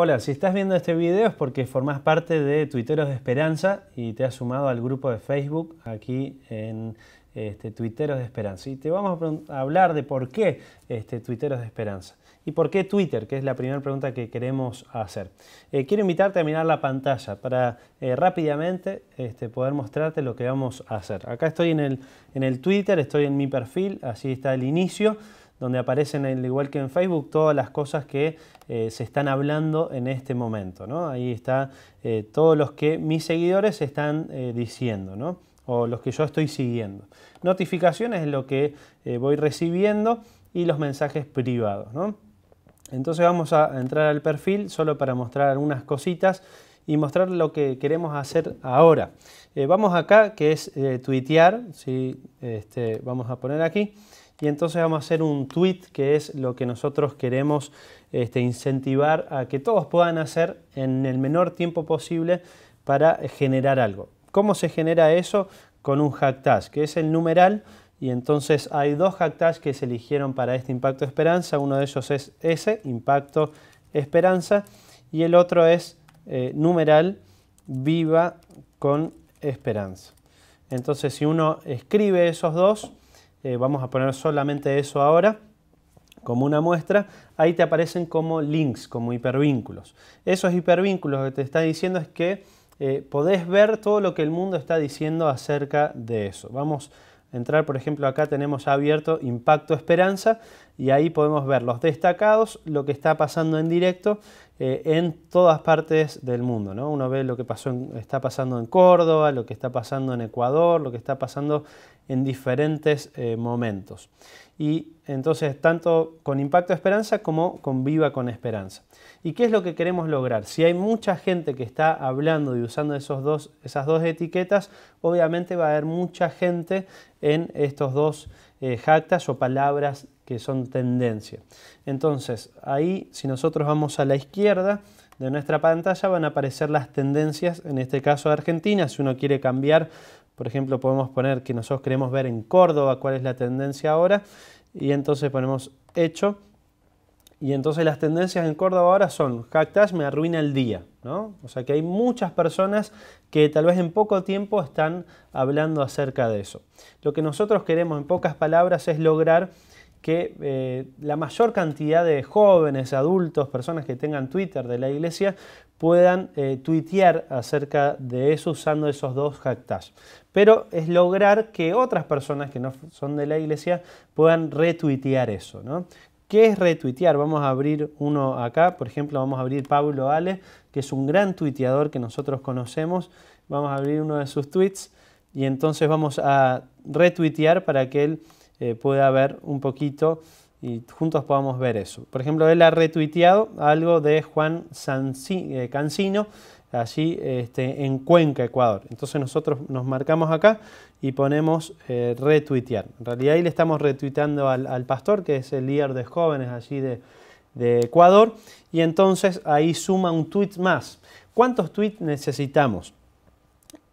Hola, si estás viendo este video es porque formás parte de Twitteros de Esperanza y te has sumado al grupo de Facebook aquí en este, de Esperanza. Y te vamos a hablar de por qué este, de Esperanza y por qué Twitter, que es la primera pregunta que queremos hacer. Eh, quiero invitarte a mirar la pantalla para eh, rápidamente este, poder mostrarte lo que vamos a hacer. Acá estoy en en el Twitter, estoy en mi perfil, así está el inicio donde aparecen, al igual que en Facebook, todas las cosas que eh, se están hablando en este momento. ¿no? Ahí está eh, todos los que mis seguidores están eh, diciendo. ¿no? o los que yo estoy siguiendo. Notificaciones es lo que voy recibiendo y los mensajes privados. Entonces vamos a entrar al perfil solo para mostrar algunas cositas y mostrar lo que queremos hacer ahora. vamos acá, que es tuitear, este, vamos a poner aquí, y entonces vamos a hacer un tweet que es lo que nosotros queremos este, incentivar a que todos puedan hacer en el menor tiempo posible para generar algo. ¿Cómo se genera eso? Con un hashtag, que es el numeral. Y entonces hay dos hashtags que se eligieron para este Impacto Esperanza. Uno de ellos es ese, Impacto Esperanza. Y el otro es eh, numeral viva con esperanza. Entonces si uno escribe esos dos, eh, vamos a poner solamente eso ahora como una muestra, ahí te aparecen como links, como hipervínculos. Esos hipervínculos que te está diciendo es que eh, podés ver todo lo que el mundo está diciendo acerca de eso. Vamos a entrar, por ejemplo, acá tenemos abierto Impacto Esperanza y ahí podemos ver los destacados, lo que está pasando en directo eh, en todas partes del mundo. ¿no? Uno ve lo que pasó está pasando en Córdoba, lo que está pasando en Ecuador, lo que está pasando en diferentes eh, momentos. Y entonces tanto con Impacto Esperanza como con Viva con Esperanza. ¿Y qué es lo que queremos lograr? Si hay mucha gente que está hablando y usando esos dos, esas dos etiquetas, obviamente va a haber mucha gente en estos dos eh, jactas o palabras que son tendencia. Entonces, ahí si nosotros vamos a la izquierda de nuestra pantalla van a aparecer las tendencias, en este caso de Argentina, si uno quiere cambiar, por ejemplo, podemos poner que nosotros queremos ver en Córdoba cuál es la tendencia ahora y entonces ponemos hecho. Y entonces las tendencias en Córdoba ahora son hacktash me arruina el día, ¿no? O sea que hay muchas personas que tal vez en poco tiempo están hablando acerca de eso. Lo que nosotros queremos en pocas palabras es lograr que eh, la mayor cantidad de jóvenes, adultos, personas que tengan Twitter de la iglesia puedan eh, tuitear acerca de eso usando esos dos hashtags. Pero es lograr que otras personas que no son de la iglesia puedan retuitear eso. ¿no? ¿Qué es retuitear? Vamos a abrir uno acá, por ejemplo, vamos a abrir Pablo Ale, que es un gran tuiteador que nosotros conocemos. Vamos a abrir uno de sus tweets y entonces vamos a retuitear para que él eh, pueda haber un poquito y juntos podamos ver eso. Por ejemplo, él ha retuiteado algo de Juan eh, Cancino allí este, en Cuenca, Ecuador. Entonces nosotros nos marcamos acá y ponemos eh, retuitear. En realidad ahí le estamos retuiteando al, pastor, que es el líder de jóvenes allí de, de Ecuador, y entonces ahí suma un tweet más. ¿Cuántos tweets necesitamos?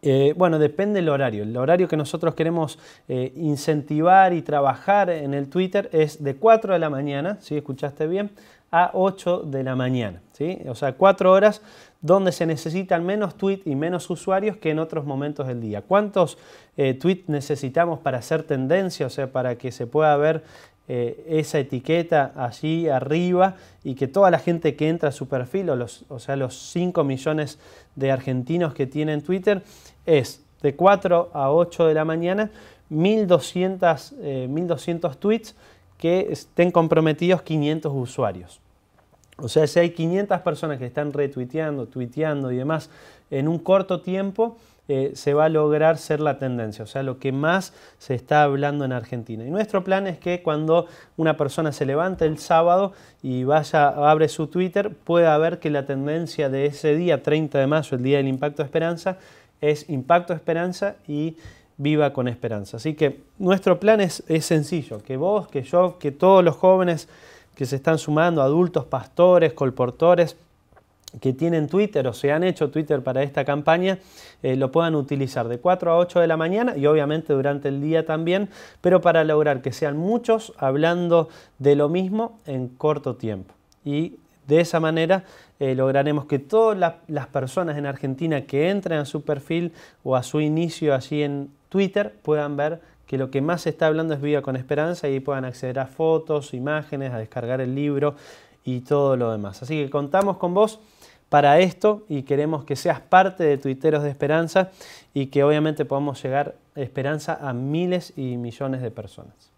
Eh, bueno, depende del horario. El horario que nosotros queremos eh, incentivar y trabajar en el Twitter es de 4 de la mañana, si escuchaste bien, a 8 de la mañana. ¿sí? O sea, 4 horas donde se necesitan menos tweets y menos usuarios que en otros momentos del día. ¿Cuántos eh, tweets necesitamos para hacer tendencia? O sea, para que se pueda ver eh, esa etiqueta allí arriba y que toda la gente que entra a su perfil, o, sea, los 5 millones de argentinos que tienen Twitter, es de 4 a 8 de la mañana, 1200, 1200 eh, tweets que estén comprometidos 500 usuarios. O sea, si hay 500 personas que están retuiteando, tuiteando y demás en un corto tiempo, eh, se va a lograr ser la tendencia, o sea, lo que más se está hablando en Argentina. Y nuestro plan es que cuando una persona se levante el sábado y vaya, abre su Twitter, pueda ver que la tendencia de ese día, 30 de mayo, el día del Impacto de Esperanza, es Impacto Esperanza y Viva con Esperanza. Así que nuestro plan es, es sencillo, que vos, que yo, que todos los jóvenes que se están sumando, adultos, pastores, colportores, que tienen Twitter o se han hecho Twitter para esta campaña eh, lo puedan utilizar de 4 a 8 de la mañana y obviamente durante el día también, pero para lograr que sean muchos hablando de lo mismo en corto tiempo. Y de esa manera eh, lograremos que todas las personas en Argentina que entren a su perfil o a su inicio así en Twitter puedan ver que lo que más se está hablando es vida con Esperanza y puedan acceder a fotos, imágenes, a descargar el libro y todo lo demás. Así que contamos con vos para esto y queremos que seas parte de Tuiteros de Esperanza y que obviamente podamos llegar esperanza a miles y millones de personas.